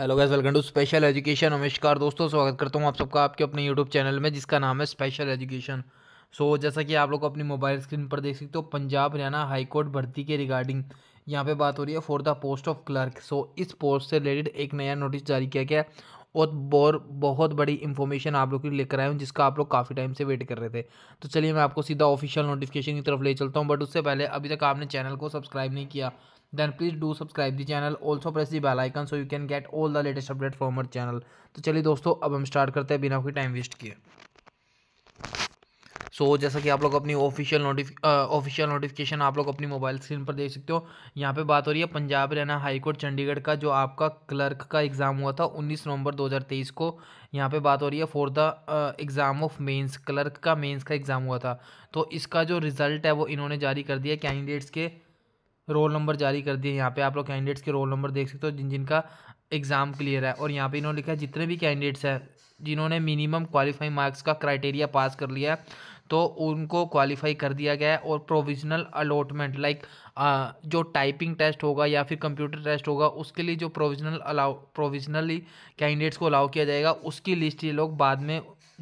hello guys welcome to special education नमस्कार दोस्तों स्वागत करता हूँ आप सबका आपके अपने यूट्यूब चैनल में जिसका नाम है स्पेशल एजुकेशन सो जैसा कि आप लोग अपनी मोबाइल स्क्रीन पर देख सकते हो पंजाब हरियाणा हाईकोर्ट भर्ती के रिगार्डिंग यहाँ पे बात हो रही है for the post of clerk so इस पोस्ट से रिलेटेड एक नया नोटिस जारी किया गया और बहुत बहुत बड़ी इन्फॉर्मेशन आप लोग के लिए लेकर आया हूँ जिसका आप लोग काफ़ी टाइम से वेट कर रहे थे तो चलिए मैं आपको सीधा ऑफिशियल नोटिफिकेशन की तरफ ले चलता हूँ बट उससे पहले अभी तक आपने चैनल को सब्सक्राइब नहीं किया then please do subscribe the channel also press the bell so you can get all the latest update update from our तो चलिए दोस्तों अब हम स्टार्ट करते हैं बिना कोई टाइम वेस्ट किए सो so, जैसा कि आप लोग अपनी ऑफिशियल नोटिफ ऑफिशियल नोटिफिकेशन आप लोग अपनी मोबाइल स्क्रीन पर देख सकते हो यहाँ पे बात हो रही है पंजाब हरियाणा हाईकोर्ट चंडीगढ़ का जो आपका क्लर्क का एग्ज़ाम हुआ था 19 नवंबर 2023 को यहाँ पे बात हो रही है for the exam of mains clerk का मेंस का एग्ज़ाम हुआ था तो इसका जो रिज़ल्ट है वो इन्होंने जारी कर दिया कैंडिडेट्स के रोल नंबर जारी कर दिए यहाँ पे आप लोग कैंडिडेट्स के रोल नंबर देख सकते हो जिन जिनका एग्ज़ाम क्लियर है और यहाँ पे इन्होंने लिखा है जितने भी कैंडिडेट्स हैं जिन्होंने मिनिमम क्वालिफाई मार्क्स का क्राइटेरिया पास कर लिया तो उनको क्वालिफाई कर दिया गया है और प्रोविजनल अलॉटमेंट लाइक जो टाइपिंग टेस्ट होगा या फिर कंप्यूटर टेस्ट होगा उसके लिए जो प्रोविजनल अलाउ प्रोविजनली कैंडिडेट्स को अलाउ किया जाएगा उसकी लिस्ट ये लोग बाद में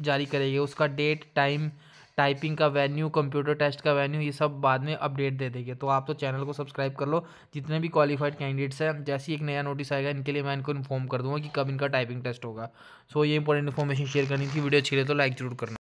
जारी करेंगे उसका डेट टाइम टाइपिंग का वेन्यू कंप्यूटर टेस्ट का वेन्यू ये सब बाद में अपडेट दे देंगे तो आप तो चैनल को सब्सक्राइब कर लो जितने भी क्वालिफाइड कैंडिडेट्स हैं जैसे ही एक नया नोटिस आएगा इनके लिए मैं इनको इन्फॉर्म कर दूँगा कि कब इनका टाइपिंग टेस्ट होगा सो so, ये इंपॉर्टेंट इन्फॉर्मेशन शेयर करनी थी वीडियो अच्छी लगे तो लाइक जरूर करना